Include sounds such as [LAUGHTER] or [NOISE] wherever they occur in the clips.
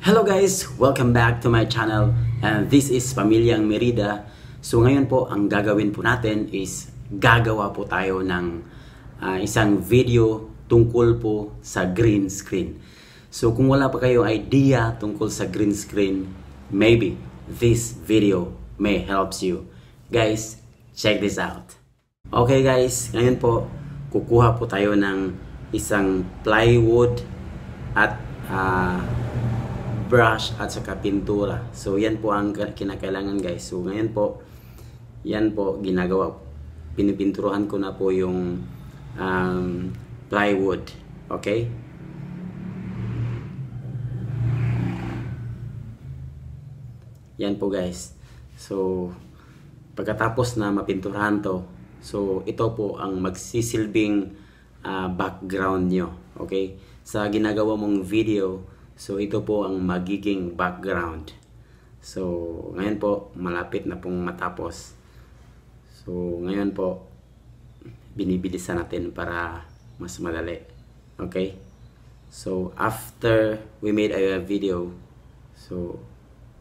Hello guys! Welcome back to my channel. and uh, this is Pamilyang Merida. So ngayon po, ang gagawin po natin is gagawa po tayo ng uh, isang video tungkol po sa green screen. So kung wala pa kayong idea tungkol sa green screen, maybe this video may helps you. Guys, check this out. Okay guys, ngayon po, kukuha po tayo ng isang plywood at uh, brush at saka pintura. So yan po ang kinakailangan guys. So ngayon po, yan po ginagawa. Pinipinturuhan ko na po yung um, plywood. Okay? Yan po guys. So pagkatapos na mapinturahan to, so ito po ang magsisilbing uh, background nyo. Okay? Sa ginagawa mong video, So ito po ang magiging background. So ngayon po malapit na pong matapos. So ngayon po binibilisan natin para mas madali. Okay? So after we made a video, so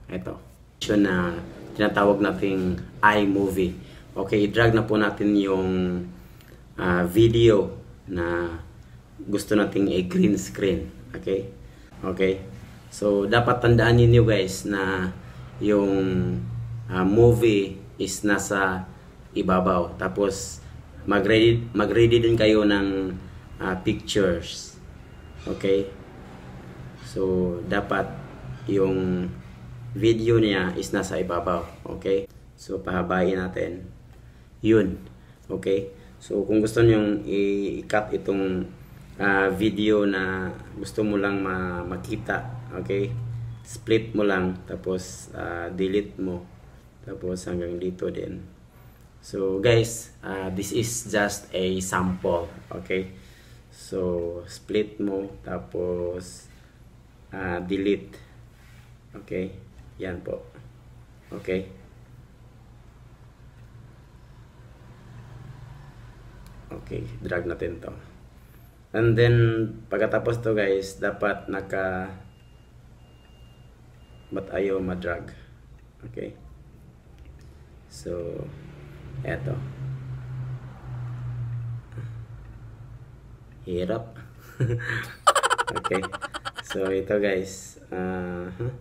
ito. Ito na tinatawag nating iMovie. Okay, i-drag na po natin yung uh, video na gusto nating i-green screen. Okay? Okay? So, dapat tandaan niyo guys na yung uh, movie is nasa ibabaw. Tapos, mag-ready mag, -ready, din kayo ng uh, pictures. Okay? So, dapat yung video niya is nasa ibabaw. Okay? So, pahabain natin. Yun. Okay? So, kung gusto nyo i-cut itong uh, video na gusto mo lang ma makita okay split mo lang tapos uh, delete mo tapos hanggang dito din so guys uh, this is just a sample okay so split mo tapos uh, delete okay yan po okay Okay, drag natin to. And then, pagkatapos to guys, dapat naka but ayaw madrag. Okay? So, eto. Hirap. [LAUGHS] okay. So, ito guys. Uh, huh?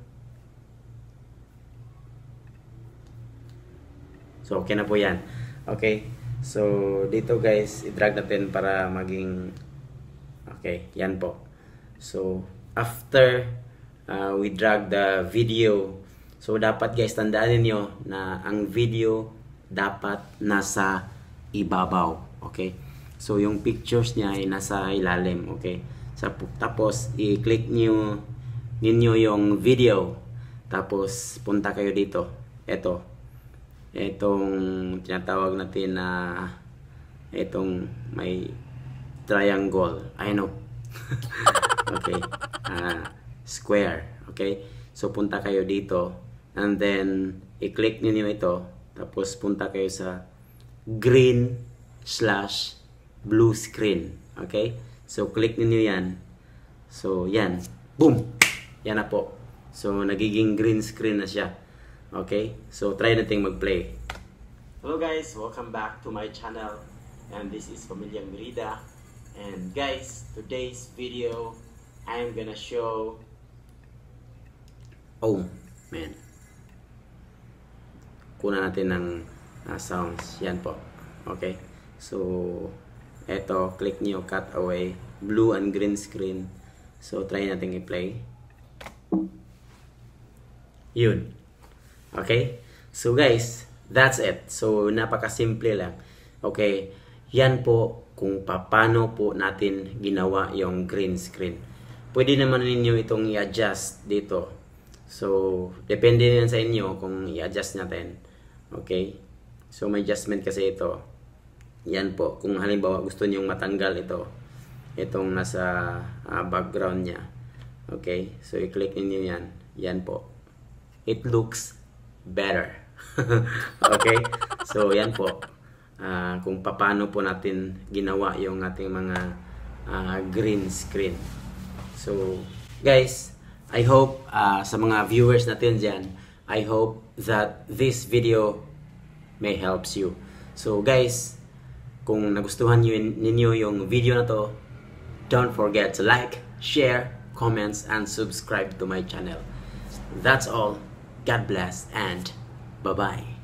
So, okay na po yan. Okay. So, dito guys, i-drag natin para maging Okay, yan po. So, after uh, we drag the video, so dapat guys, tandaan niyo na ang video dapat nasa ibabaw. Okay? So, yung pictures niya ay nasa ilalim. Okay? So, tapos, i-click niyo ninyo yung video. Tapos, punta kayo dito. Ito. Itong tinatawag natin na uh, itong may triangle. I know. [LAUGHS] okay. Uh, square. Okay? So, punta kayo dito. And then, i-click ninyo ito. Tapos, punta kayo sa green slash blue screen. Okay? So, click ninyo yan. So, yan. Boom! Yan na po. So, nagiging green screen na siya. Okay? So, try natin mag-play. Hello guys! Welcome back to my channel. And this is Familiang Merida and guys today's video I'm gonna show oh man kuna natin ng uh, sounds yan po okay so eto click niyo cut away blue and green screen so try natin i-play yun okay so guys that's it so napaka-simple lang okay yan po kung paano po natin ginawa yung green screen. Pwede naman ninyo itong i-adjust dito. So, depende na sa inyo kung i-adjust natin. Okay? So, may adjustment kasi ito. Yan po. Kung halimbawa gusto niyo matanggal ito, itong nasa uh, background niya. Okay? So, i-click ninyo yan. Yan po. It looks better. [LAUGHS] okay? So, yan po uh, kung paano po natin ginawa yung ating mga uh, green screen. So, guys, I hope uh, sa mga viewers natin dyan, I hope that this video may helps you. So, guys, kung nagustuhan ninyo yung video na to, don't forget to like, share, comments, and subscribe to my channel. That's all. God bless and bye-bye.